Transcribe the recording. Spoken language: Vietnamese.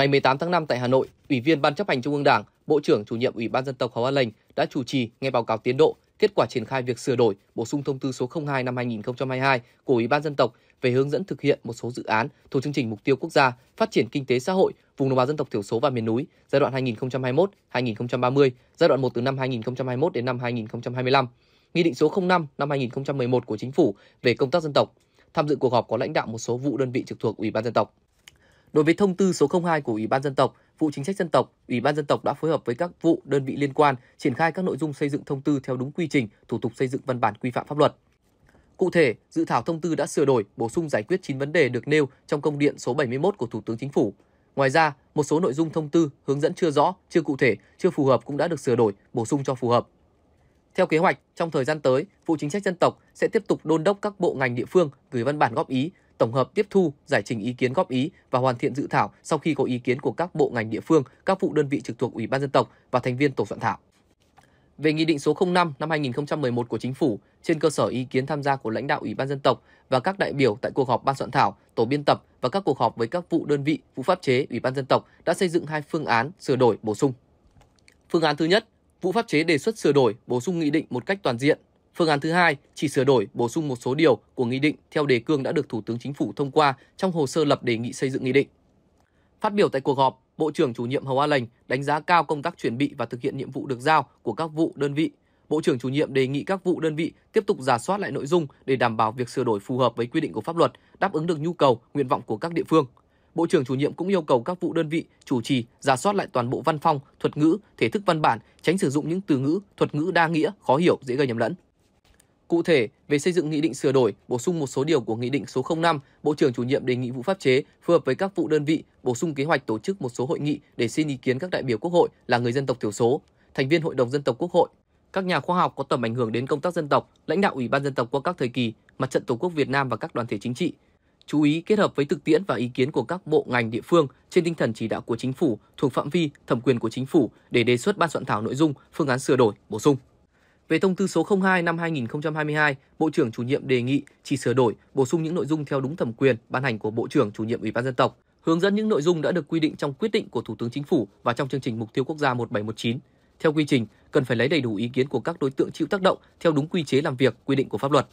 Ngày 18 tháng 5 tại Hà Nội, Ủy viên Ban chấp hành Trung ương Đảng, Bộ trưởng Chủ nhiệm Ủy ban dân tộc Hầu Văn Lệnh đã chủ trì nghe báo cáo tiến độ, kết quả triển khai việc sửa đổi, bổ sung thông tư số 02 năm 2022 của Ủy ban dân tộc về hướng dẫn thực hiện một số dự án thuộc chương trình mục tiêu quốc gia phát triển kinh tế xã hội vùng đồng bào dân tộc thiểu số và miền núi giai đoạn 2021-2030, giai đoạn 1 từ năm 2021 đến năm 2025, Nghị định số 05 năm 2011 của Chính phủ về công tác dân tộc. Tham dự cuộc họp có lãnh đạo một số vụ đơn vị trực thuộc Ủy ban dân tộc. Đối với thông tư số 02 của Ủy ban dân tộc, vụ chính sách dân tộc, Ủy ban dân tộc đã phối hợp với các vụ đơn vị liên quan triển khai các nội dung xây dựng thông tư theo đúng quy trình, thủ tục xây dựng văn bản quy phạm pháp luật. Cụ thể, dự thảo thông tư đã sửa đổi, bổ sung giải quyết 9 vấn đề được nêu trong công điện số 71 của Thủ tướng Chính phủ. Ngoài ra, một số nội dung thông tư hướng dẫn chưa rõ, chưa cụ thể, chưa phù hợp cũng đã được sửa đổi, bổ sung cho phù hợp. Theo kế hoạch, trong thời gian tới, vụ chính sách dân tộc sẽ tiếp tục đôn đốc các bộ ngành địa phương gửi văn bản góp ý, tổng hợp tiếp thu, giải trình ý kiến góp ý và hoàn thiện dự thảo sau khi có ý kiến của các bộ ngành địa phương, các vụ đơn vị trực thuộc Ủy ban dân tộc và thành viên tổ soạn thảo. Về Nghị định số 05 năm 2011 của Chính phủ, trên cơ sở ý kiến tham gia của lãnh đạo Ủy ban dân tộc và các đại biểu tại cuộc họp ban soạn thảo, tổ biên tập và các cuộc họp với các vụ đơn vị, vụ pháp chế Ủy ban dân tộc đã xây dựng hai phương án sửa đổi bổ sung. Phương án thứ nhất, vụ pháp chế đề xuất sửa đổi, bổ sung nghị định một cách toàn diện, Phương án thứ hai chỉ sửa đổi, bổ sung một số điều của nghị định theo đề cương đã được Thủ tướng Chính phủ thông qua trong hồ sơ lập đề nghị xây dựng nghị định. Phát biểu tại cuộc họp, Bộ trưởng chủ nhiệm Hầu A lành đánh giá cao công tác chuẩn bị và thực hiện nhiệm vụ được giao của các vụ đơn vị. Bộ trưởng chủ nhiệm đề nghị các vụ đơn vị tiếp tục giả soát lại nội dung để đảm bảo việc sửa đổi phù hợp với quy định của pháp luật, đáp ứng được nhu cầu, nguyện vọng của các địa phương. Bộ trưởng chủ nhiệm cũng yêu cầu các vụ đơn vị chủ trì giả soát lại toàn bộ văn phong, thuật ngữ, thể thức văn bản, tránh sử dụng những từ ngữ, thuật ngữ đa nghĩa, khó hiểu, dễ gây nhầm lẫn. Cụ thể, về xây dựng nghị định sửa đổi, bổ sung một số điều của nghị định số 05, Bộ trưởng chủ nhiệm đề nghị vụ pháp chế phù hợp với các vụ đơn vị bổ sung kế hoạch tổ chức một số hội nghị để xin ý kiến các đại biểu Quốc hội là người dân tộc thiểu số, thành viên Hội đồng dân tộc Quốc hội, các nhà khoa học có tầm ảnh hưởng đến công tác dân tộc, lãnh đạo Ủy ban dân tộc qua các thời kỳ, Mặt trận Tổ quốc Việt Nam và các đoàn thể chính trị. Chú ý kết hợp với thực tiễn và ý kiến của các bộ ngành địa phương trên tinh thần chỉ đạo của chính phủ thuộc phạm vi thẩm quyền của chính phủ để đề xuất ban soạn thảo nội dung, phương án sửa đổi, bổ sung. Về thông tư số 02 năm 2022, Bộ trưởng chủ nhiệm đề nghị chỉ sửa đổi, bổ sung những nội dung theo đúng thẩm quyền ban hành của Bộ trưởng chủ nhiệm Ủy ban dân tộc, hướng dẫn những nội dung đã được quy định trong quyết định của Thủ tướng Chính phủ và trong chương trình mục tiêu quốc gia 1719. Theo quy trình, cần phải lấy đầy đủ ý kiến của các đối tượng chịu tác động theo đúng quy chế làm việc quy định của pháp luật.